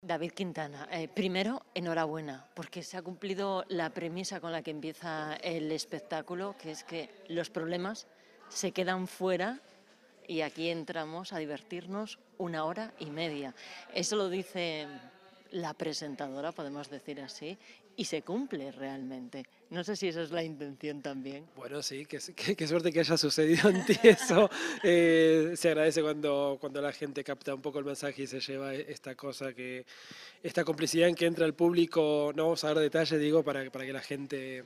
David Quintana, eh, primero, enhorabuena, porque se ha cumplido la premisa con la que empieza el espectáculo, que es que los problemas se quedan fuera y aquí entramos a divertirnos una hora y media. Eso lo dice la presentadora, podemos decir así, y se cumple realmente. No sé si esa es la intención también. Bueno, sí, qué, suerte que haya sucedido ante eso. Eh, se agradece cuando, cuando la gente capta un poco el mensaje y se lleva e, esta cosa que, esta complicidad en que entra el público, no vamos a dar detalles, digo, para, para que la gente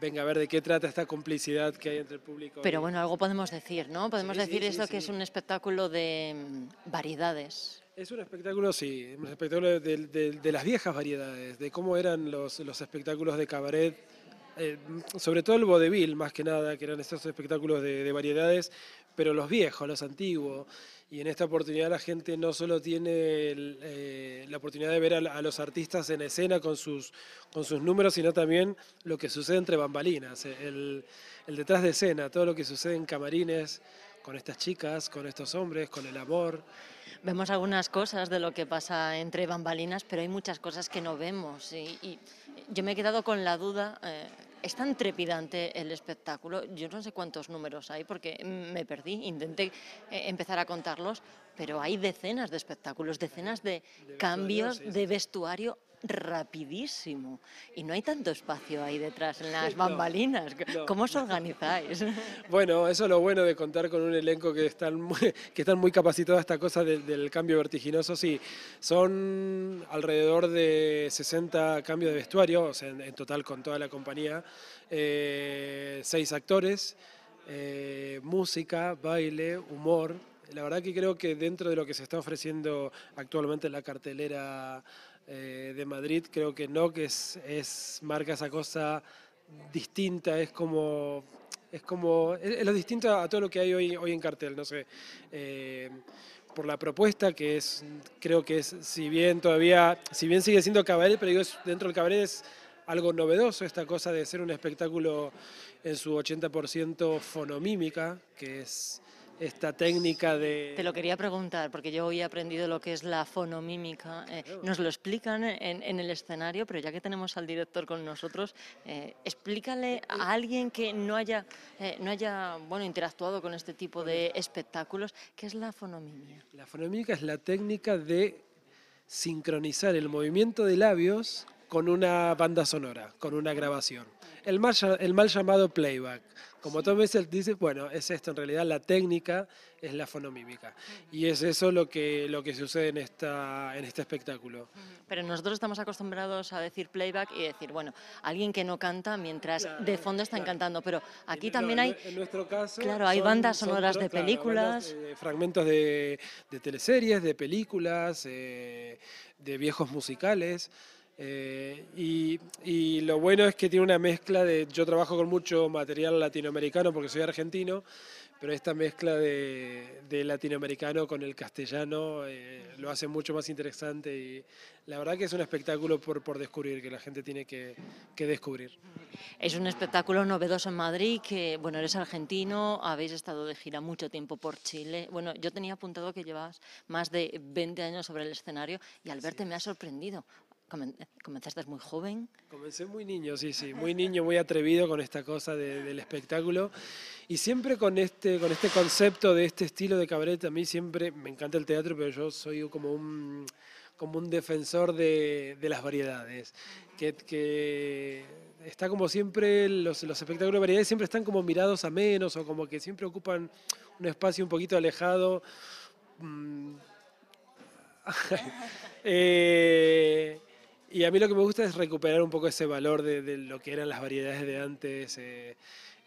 venga a ver de qué trata esta complicidad que hay entre el público. Pero bueno, algo podemos decir, ¿no? Podemos decir eso, que es un espectáculo de mm, variedades. Es un espectáculo, sí, un espectáculo de, las viejas variedades, de cómo eran los, los espectáculos de cabaret eh, sobre todo el vodevil, más que nada, que eran estos espectáculos de, variedades, pero los viejos, los antiguos. Y en esta oportunidad la gente no solo tiene eh, la oportunidad de ver a, los artistas en escena con sus, con sus números, sino también lo que sucede entre bambalinas, el, detrás de escena, todo lo que sucede en camarines, con estas chicas, con estos hombres, con el amor. Vemos algunas cosas de lo que pasa entre bambalinas, pero hay muchas cosas que no vemos. Y, yo me he quedado con la duda, eh, es tan trepidante el espectáculo, yo no sé cuántos números hay porque me perdí, intenté eh, empezar a contarlos, pero hay decenas de espectáculos, decenas de, cambios de vestuario rapidísimo y no hay tanto espacio ahí detrás en las bambalinas. ¿Cómo os organizáis? Bueno, eso es lo bueno de contar con un elenco que están muy, que están muy capacitados a esta cosa del, cambio vertiginoso. Sí, son alrededor de 60 cambios de vestuario, o sea, en, total con toda la compañía, eh, seis actores, eh, música, baile, humor. La verdad que creo que dentro de lo que se está ofreciendo actualmente la cartelera eh, de Madrid, creo que no, que es, es marca esa cosa distinta, es como es como lo distinto a todo lo que hay hoy, hoy en cartel, no sé, eh, por la propuesta que es, creo que es, si bien todavía, si bien sigue siendo cabaret, pero dentro del cabaret es algo novedoso esta cosa de ser un espectáculo en su 80% fonomímica, que es esta técnica de... Te lo quería preguntar, porque yo hoy he aprendido lo que es la fonomímica. Eh, nos lo explican en, el escenario, pero ya que tenemos al director con nosotros, eh, explícale a alguien que no haya, eh, no haya bueno, interactuado con este tipo de espectáculos, ¿qué es la fonomímica? La fonomímica es la técnica de sincronizar el movimiento de labios con una banda sonora, con una grabación el mal, llamado playback. Como sí. Tom dice, bueno, es esto, en realidad la técnica es la fonomímica. Y es eso lo que, lo que sucede en, esta, en este espectáculo. Pero nosotros estamos acostumbrados a decir playback y decir, bueno, alguien que no canta mientras de fondo están cantando, pero aquí también hay... En nuestro caso... Claro, hay bandas sonoras de películas. Eh, fragmentos de, de, teleseries, de películas, eh, de viejos musicales. Eh, y, lo bueno es que tiene una mezcla de, yo trabajo con mucho material latinoamericano porque soy argentino, pero esta mezcla de, latinoamericano con el castellano eh, lo hace mucho más interesante y la verdad que es un espectáculo por, por descubrir, que la gente tiene que, que descubrir. Es un espectáculo novedoso en Madrid, que bueno, eres argentino, habéis estado de gira mucho tiempo por Chile. Bueno, yo tenía apuntado que llevas más de 20 años sobre el escenario y al verte me ha sorprendido Comenzaste muy joven. Comencé muy niño, sí, sí, muy niño, muy atrevido con esta cosa del espectáculo. Y siempre con este, con este concepto de este estilo de cabaret, a mí siempre me encanta el teatro, pero yo soy como un, como un defensor de, las variedades. Que, está como siempre, los, los espectáculos de variedades siempre están como mirados a menos o como que siempre ocupan un espacio un poquito alejado. Mm. eh, y a mí lo que me gusta es recuperar un poco ese valor de, lo que eran las variedades de antes, eh,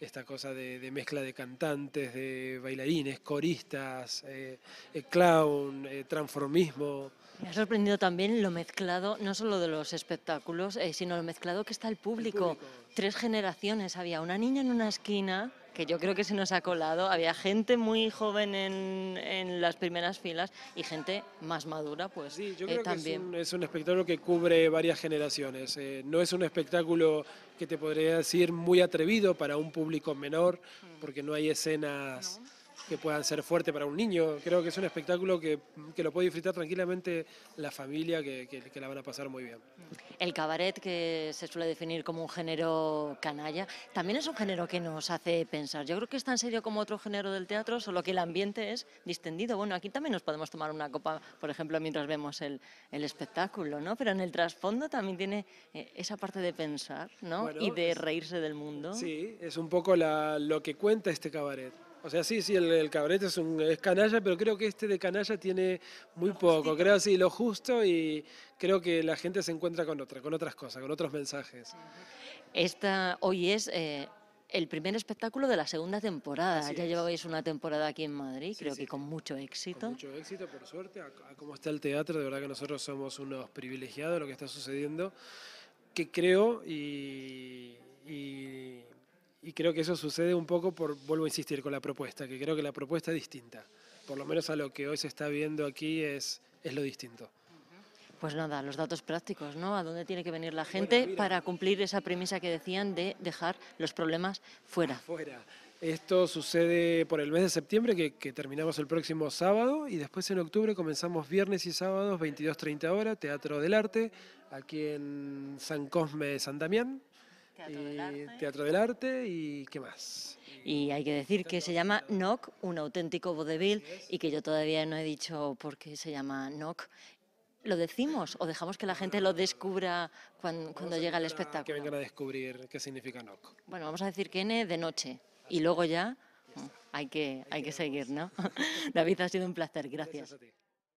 esta cosa de, mezcla de cantantes, de bailarines, coristas, eh, eh, clown, transformismo. Me ha sorprendido también lo mezclado, no solo de los espectáculos, sino lo mezclado que está el público. Tres generaciones había, una niña en una esquina, que yo creo que se nos ha colado. Había gente muy joven en, las primeras filas y gente más madura, pues sí, yo eh, creo también. Que es, un, espectáculo que cubre varias generaciones. Eh, no es un espectáculo que te podría decir muy atrevido para un público menor, mm. porque no hay escenas que puedan ser fuerte para un niño. Creo que es un espectáculo que, lo puede disfrutar tranquilamente la familia, que, que, la van a pasar muy bien. El cabaret, que se suele definir como un género canalla, también es un género que nos hace pensar. Yo creo que es tan serio como otro género del teatro, solo que el ambiente es distendido. Bueno, aquí también nos podemos tomar una copa, por ejemplo, mientras vemos el, espectáculo, ¿no? Pero en el trasfondo también tiene eh, esa parte de pensar, ¿no? y de reírse del mundo. Sí, es un poco lo que cuenta este cabaret o sea, sí, sí, el, el cabrete es, un, es canalla, pero creo que este de canalla tiene muy poco. Creo así, lo justo y creo que la gente se encuentra con, otra, con otras cosas, con otros mensajes. Esta hoy es eh, el primer espectáculo de la segunda temporada. ya llevabais una temporada aquí en Madrid, creo que con mucho éxito. mucho éxito, por suerte, a, cómo está el teatro. De verdad que nosotros somos unos privilegiados de lo que está sucediendo, que creo y y creo que eso sucede un poco por, vuelvo a insistir, con la propuesta, que creo que la propuesta es distinta. Por lo menos a lo que hoy se está viendo aquí es, es lo distinto. Pues nada, los datos prácticos, ¿no? ¿A dónde tiene que venir la gente para cumplir esa premisa que decían de dejar los problemas fuera? Fuera. Esto sucede por el mes de septiembre, que, terminamos el próximo sábado, y después en octubre comenzamos viernes y sábados, 22.30 horas, Teatro del Arte, aquí en San Cosme de San Damián. Teatro del Arte. y qué más. Y hay que decir que se llama Noc, un auténtico vodevil, y que yo todavía no he dicho por qué se llama Noc. ¿Lo decimos o dejamos que la gente lo descubra cuando, llega el espectáculo? Que vengan a descubrir qué significa Noc. Bueno, vamos a decir que N de noche y luego ya hay que, hay que seguir, ¿no? David, ha sido un placer, gracias.